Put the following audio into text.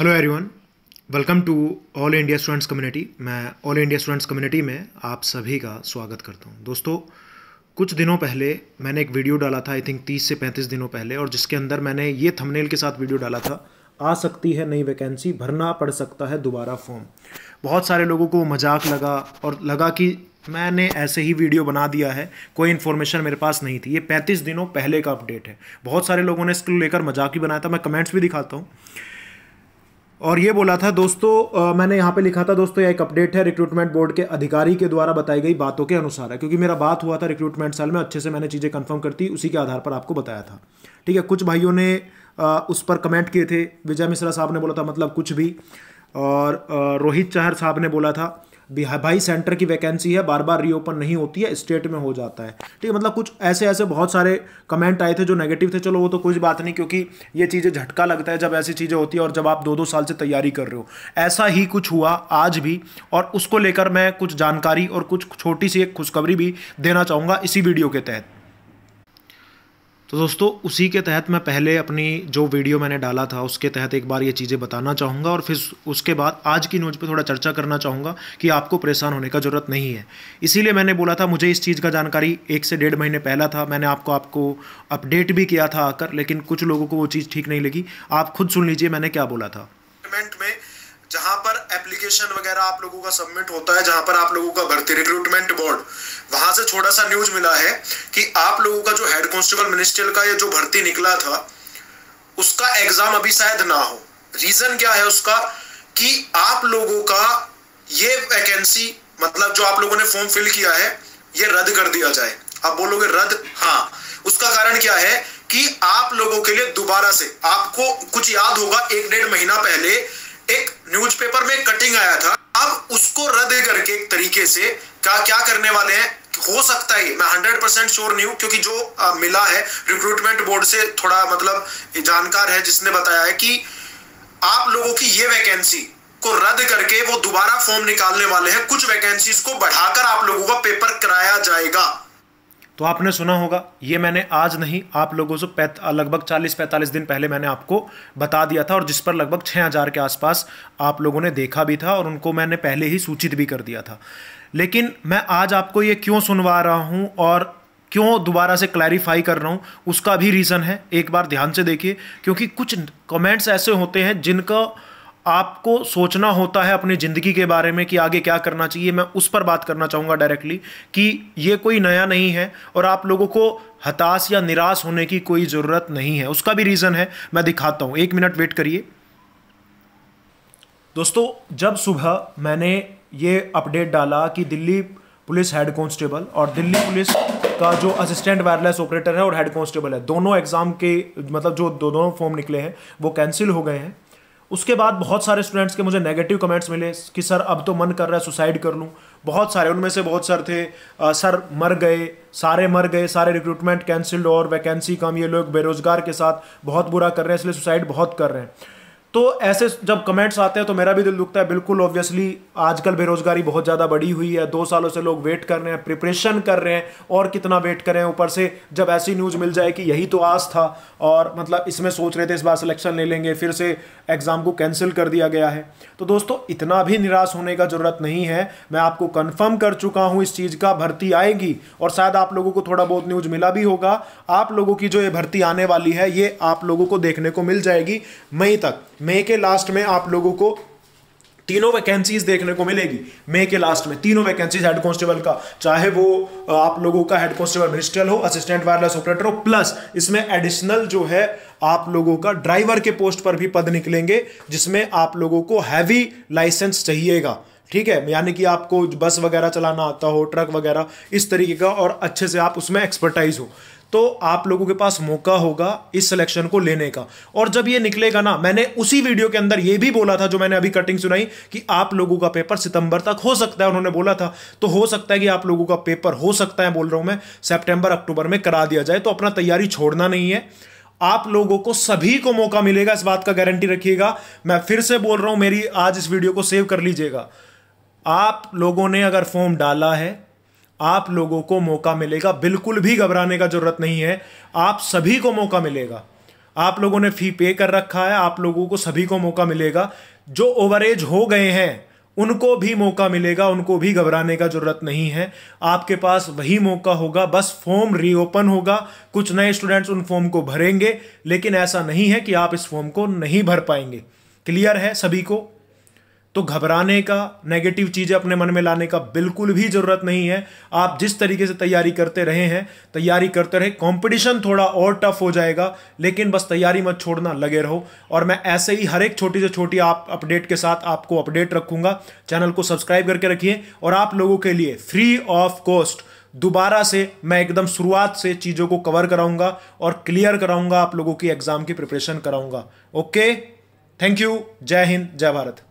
hello everyone welcome to all India students community मैं all India students community में आप सभी का स्वागत करता हूं दोस्तों कुछ दिनों पहले मैंने एक वीडियो डाला था आई थिंक 30 से 35 दिनों पहले और जिसके अंदर मैंने ये थंबनेल के साथ वीडियो डाला था आ सकती है नई वैकेंसी भरना पड़ सकता है दोबारा फॉर्म बहुत सारे लोगों को मजाक लगा और लगा कि मैंने ऐसे ही वीडियो बना दिया है कोई इन्फॉर्मेशन मेरे पास नहीं थी ये 35 दिनों पहले का अपडेट है बहुत सारे लोगों ने इसको लेकर मजाक ही बनाया था मैं कमेंट्स भी दिखाता हूँ और ये बोला था दोस्तों आ, मैंने यहाँ पे लिखा था दोस्तों यह एक अपडेट है रिक्रूटमेंट बोर्ड के अधिकारी के द्वारा बताई गई बातों के अनुसार है क्योंकि मेरा बात हुआ था रिक्रूटमेंट साल में अच्छे से मैंने चीज़ें कंफर्म करती उसी के आधार पर आपको बताया था ठीक है कुछ भाइयों ने आ, उस पर कमेंट किए थे विजय मिश्रा साहब ने बोला था मतलब कुछ भी और रोहित चाहर साहब ने बोला था भाई सेंटर की वैकेंसी है बार बार रीओपन नहीं होती है स्टेट में हो जाता है ठीक है मतलब कुछ ऐसे ऐसे बहुत सारे कमेंट आए थे जो नेगेटिव थे चलो वो तो कुछ बात नहीं क्योंकि ये चीज़ें झटका लगता है जब ऐसी चीज़ें होती है और जब आप दो दो साल से तैयारी कर रहे हो ऐसा ही कुछ हुआ आज भी और उसको लेकर मैं कुछ जानकारी और कुछ छोटी सी एक खुशखबरी भी देना चाहूँगा इसी वीडियो के तहत तो दोस्तों उसी के तहत मैं पहले अपनी जो वीडियो मैंने डाला था उसके तहत एक बार ये चीज़ें बताना चाहूँगा और फिर उसके बाद आज की न्यूज़ पे थोड़ा चर्चा करना चाहूँगा कि आपको परेशान होने का ज़रूरत नहीं है इसीलिए मैंने बोला था मुझे इस चीज़ का जानकारी एक से डेढ़ महीने पहला था मैंने आपको आपको अपडेट भी किया था आकर लेकिन कुछ लोगों को वो चीज़ ठीक नहीं लगी आप खुद सुन लीजिए मैंने क्या बोला था में जहां पर एप्लीकेशन वगैरह आप लोगों का सबमिट होता है जहां पर आप लोगों का भर्ती रिक्रूटमेंट बोर्ड वहां से छोटा सा न्यूज मिला है कि आप लोगों का जो हेड कॉन्स्टेबल मिनिस्ट्रियल का ये जो भर्ती निकला था उसका एग्जाम अभी शायद ना हो रीजन क्या है उसका कि आप लोगों का ये वैकेंसी मतलब जो आप लोगों ने फॉर्म फिल किया है ये रद्द कर दिया जाए आप बोलोगे रद्द हाँ उसका कारण क्या है कि आप लोगों के लिए दोबारा से आपको कुछ याद होगा एक डेढ़ महीना पहले न्यूज़पेपर में कटिंग आया था अब उसको रद्द करके एक तरीके से क्या क्या करने वाले हैं हो सकता है मैं हंड्रेड परसेंट श्योर नहीं हूँ क्योंकि जो आ, मिला है रिक्रूटमेंट बोर्ड से थोड़ा मतलब जानकार है जिसने बताया है कि आप लोगों की ये वैकेंसी को रद्द करके वो दोबारा फॉर्म निकालने वाले हैं कुछ वैकेंसीज को बढ़ाकर आप लोगों का पेपर कराया जाएगा तो आपने सुना होगा ये मैंने आज नहीं आप लोगों से लगभग 40-45 दिन पहले मैंने आपको बता दिया था और जिस पर लगभग 6000 के आसपास आप लोगों ने देखा भी था और उनको मैंने पहले ही सूचित भी कर दिया था लेकिन मैं आज आपको ये क्यों सुनवा रहा हूँ और क्यों दोबारा से क्लैरिफाई कर रहा हूँ उसका भी रीज़न है एक बार ध्यान से देखिए क्योंकि कुछ कमेंट्स ऐसे होते हैं जिनका आपको सोचना होता है अपनी ज़िंदगी के बारे में कि आगे क्या करना चाहिए मैं उस पर बात करना चाहूँगा डायरेक्टली कि ये कोई नया नहीं है और आप लोगों को हताश या निराश होने की कोई ज़रूरत नहीं है उसका भी रीज़न है मैं दिखाता हूँ एक मिनट वेट करिए दोस्तों जब सुबह मैंने ये अपडेट डाला कि दिल्ली पुलिस हेड कांस्टेबल और दिल्ली पुलिस का जो असिस्टेंट वायरलेस ऑपरेटर है और हेड कांस्टेबल है दोनों एग्ज़ाम के मतलब जो दोनों फॉर्म निकले हैं वो कैंसिल हो गए हैं उसके बाद बहुत सारे स्टूडेंट्स के मुझे नेगेटिव कमेंट्स मिले कि सर अब तो मन कर रहा है सुसाइड कर लूँ बहुत सारे उनमें से बहुत सर थे आ, सर मर गए सारे मर गए सारे रिक्रूटमेंट कैंसिल्ड और वैकेंसी कम ये लोग बेरोजगार के साथ बहुत बुरा कर रहे हैं इसलिए सुसाइड बहुत कर रहे हैं तो ऐसे जब कमेंट्स आते हैं तो मेरा भी दिल दुखता है बिल्कुल ऑब्वियसली आजकल बेरोजगारी बहुत ज़्यादा बढ़ी हुई है दो सालों से लोग वेट कर रहे हैं प्रिपरेशन कर रहे हैं और कितना वेट करें ऊपर से जब ऐसी न्यूज़ मिल जाए कि यही तो आस था और मतलब इसमें सोच रहे थे इस बार सिलेक्शन ले लेंगे फिर से एग्ज़ाम को कैंसिल कर दिया गया है तो दोस्तों इतना भी निराश होने का ज़रूरत नहीं है मैं आपको कन्फर्म कर चुका हूँ इस चीज़ का भर्ती आएगी और शायद आप लोगों को थोड़ा बहुत न्यूज़ मिला भी होगा आप लोगों की जो ये भर्ती आने वाली है ये आप लोगों को देखने को मिल जाएगी मई तक मई के लास्ट में आप लोगों को तीनों वैकेंसीज देखने को मिलेगी मई के लास्ट में तीनों वैकेंसीज हेड कांस्टेबल का चाहे वो आप लोगों का हेड कांस्टेबल मिनिस्ट्रियल हो असिस्टेंट वायरलेस ऑपरेटर हो प्लस इसमें एडिशनल जो है आप लोगों का ड्राइवर के पोस्ट पर भी पद निकलेंगे जिसमें आप लोगों को हैवी लाइसेंस चाहिएगा ठीक है यानी कि आपको बस वगैरह चलाना आता हो ट्रक वगैरह इस तरीके का और अच्छे से आप उसमें एक्सपर्टाइज हो तो आप लोगों के पास मौका होगा इस सिलेक्शन को लेने का और जब ये निकलेगा ना मैंने उसी वीडियो के अंदर ये भी बोला था जो मैंने अभी कटिंग सुनाई कि आप लोगों का पेपर सितंबर तक हो सकता है उन्होंने बोला था तो हो सकता है कि आप लोगों का पेपर हो सकता है बोल रहा हूं मैं सेप्टेंबर अक्टूबर में करा दिया जाए तो अपना तैयारी छोड़ना नहीं है आप लोगों को सभी को मौका मिलेगा इस बात का गारंटी रखिएगा मैं फिर से बोल रहा हूं मेरी आज इस वीडियो को सेव कर लीजिएगा आप लोगों ने अगर फॉर्म डाला है आप लोगों को मौका मिलेगा बिल्कुल भी घबराने का ज़रूरत नहीं है आप सभी को मौका मिलेगा आप लोगों ने फ़ी पे कर रखा है आप लोगों को सभी को मौका मिलेगा जो ओवर एज हो गए हैं उनको भी मौका मिलेगा उनको भी घबराने का ज़रूरत नहीं है आपके पास वही मौका होगा बस फॉर्म रीओपन होगा कुछ नए स्टूडेंट्स उन फॉर्म को भरेंगे लेकिन ऐसा नहीं है कि आप इस फॉर्म को नहीं भर पाएंगे क्लियर है सभी को तो घबराने का नेगेटिव चीज़ें अपने मन में लाने का बिल्कुल भी ज़रूरत नहीं है आप जिस तरीके से तैयारी करते रहे हैं तैयारी करते रहे कंपटीशन थोड़ा और टफ हो जाएगा लेकिन बस तैयारी मत छोड़ना लगे रहो और मैं ऐसे ही हर एक छोटी से छोटी आप अपडेट के साथ आपको अपडेट रखूंगा चैनल को सब्सक्राइब करके रखिए और आप लोगों के लिए फ्री ऑफ कॉस्ट दोबारा से मैं एकदम शुरुआत से चीज़ों को कवर कराऊंगा और क्लियर कराऊंगा आप लोगों की एग्ज़ाम की प्रिपरेशन कराऊंगा ओके थैंक यू जय हिंद जय भारत